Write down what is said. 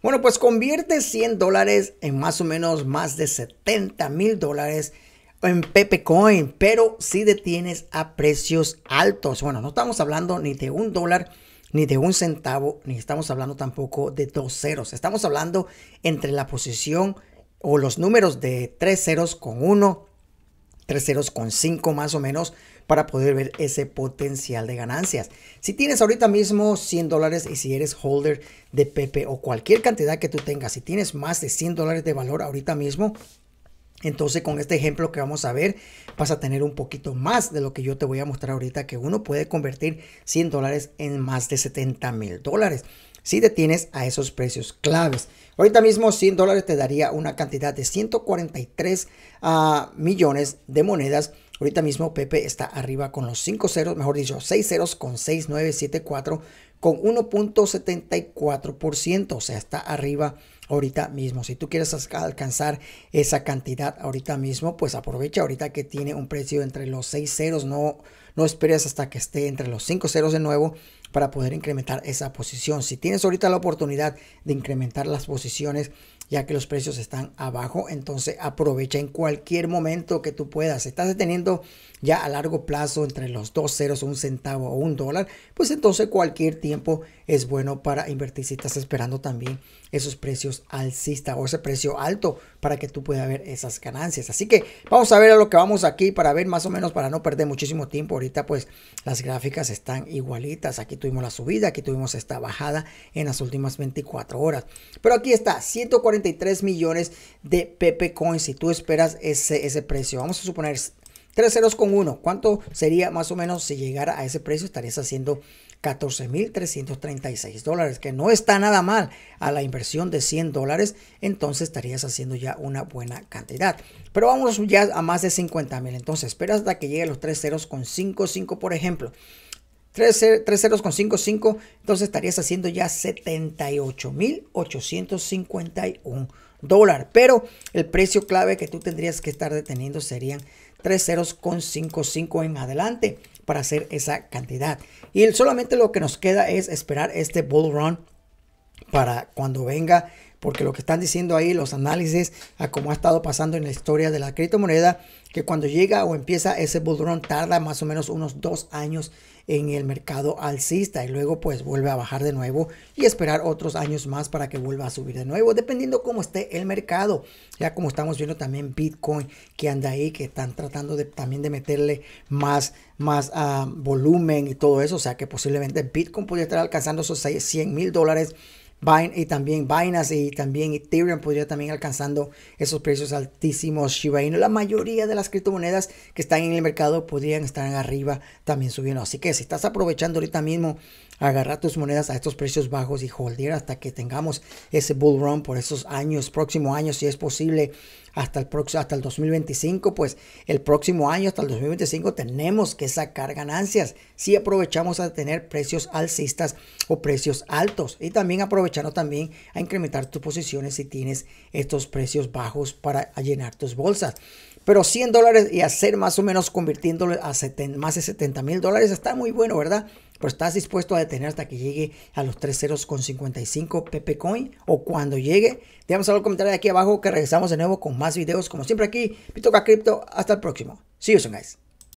Bueno, pues convierte 100 dólares en más o menos más de 70 mil dólares en Pepe Coin, pero si detienes a precios altos. Bueno, no estamos hablando ni de un dólar, ni de un centavo, ni estamos hablando tampoco de dos ceros. Estamos hablando entre la posición o los números de tres ceros con uno, tres ceros con cinco más o menos, para poder ver ese potencial de ganancias. Si tienes ahorita mismo 100 dólares y si eres holder de Pepe o cualquier cantidad que tú tengas, si tienes más de 100 dólares de valor ahorita mismo, entonces con este ejemplo que vamos a ver vas a tener un poquito más de lo que yo te voy a mostrar ahorita que uno puede convertir 100 dólares en más de 70 mil dólares si te tienes a esos precios claves. Ahorita mismo 100 dólares te daría una cantidad de 143 ah, millones de monedas Ahorita mismo Pepe está arriba con los 5 ceros, mejor dicho, 6 ceros con 6974 con 1.74%, o sea, está arriba ahorita mismo. Si tú quieres alcanzar esa cantidad ahorita mismo, pues aprovecha ahorita que tiene un precio entre los 6 ceros, no, no esperes hasta que esté entre los 5 ceros de nuevo para poder incrementar esa posición. Si tienes ahorita la oportunidad de incrementar las posiciones ya que los precios están abajo, entonces aprovecha en cualquier momento que tú puedas. estás deteniendo ya a largo plazo entre los dos ceros, un centavo o un dólar, pues entonces cualquier tiempo es bueno para invertir si estás esperando también esos precios alcista o ese precio alto para que tú puedas ver esas ganancias. Así que vamos a ver a lo que vamos aquí para ver más o menos para no perder muchísimo tiempo. Ahorita pues las gráficas están igualitas. Aquí tuvimos la subida, aquí tuvimos esta bajada en las últimas 24 horas. Pero aquí está, 143 millones de PP Coins, si tú esperas ese, ese precio. Vamos a suponer 3 ceros con uno ¿Cuánto sería más o menos si llegara a ese precio? Estarías haciendo 14.336 dólares, que no está nada mal a la inversión de 100 dólares, entonces estarías haciendo ya una buena cantidad. Pero vamos ya a más de mil, entonces esperas hasta que llegue a los 3 ceros con 5.5, por ejemplo. 3, ceros con entonces estarías haciendo ya 78.851 dólares. Pero el precio clave que tú tendrías que estar deteniendo serían 3,055 ceros con en adelante para hacer esa cantidad. Y solamente lo que nos queda es esperar este bull run para cuando venga, porque lo que están diciendo ahí los análisis a cómo ha estado pasando en la historia de la criptomoneda, que cuando llega o empieza ese run tarda más o menos unos dos años en el mercado alcista y luego pues vuelve a bajar de nuevo y esperar otros años más para que vuelva a subir de nuevo, dependiendo cómo esté el mercado. Ya como estamos viendo también Bitcoin que anda ahí, que están tratando de, también de meterle más, más ah, volumen y todo eso, o sea que posiblemente Bitcoin podría estar alcanzando esos 100 mil dólares y también Binance y también Ethereum podría también alcanzando esos precios altísimos. Shiba Inu, la mayoría de las criptomonedas que están en el mercado podrían estar arriba también subiendo. Así que si estás aprovechando ahorita mismo, agarrar tus monedas a estos precios bajos y holdear hasta que tengamos ese bull run por esos años, próximo año, si es posible, hasta el, próximo, hasta el 2025, pues el próximo año, hasta el 2025, tenemos que sacar ganancias si aprovechamos a tener precios alcistas o precios altos. Y también aprovechamos Echando también a incrementar tus posiciones si tienes estos precios bajos para llenar tus bolsas. Pero 100 dólares y hacer más o menos convirtiéndolo a más de 70 mil dólares está muy bueno, ¿verdad? Pero estás dispuesto a detener hasta que llegue a los 3.055 ceros con PP Coin o cuando llegue. Déjame algún comentario aquí abajo que regresamos de nuevo con más videos como siempre aquí. Pitoca Crypto. Hasta el próximo. See you soon, guys.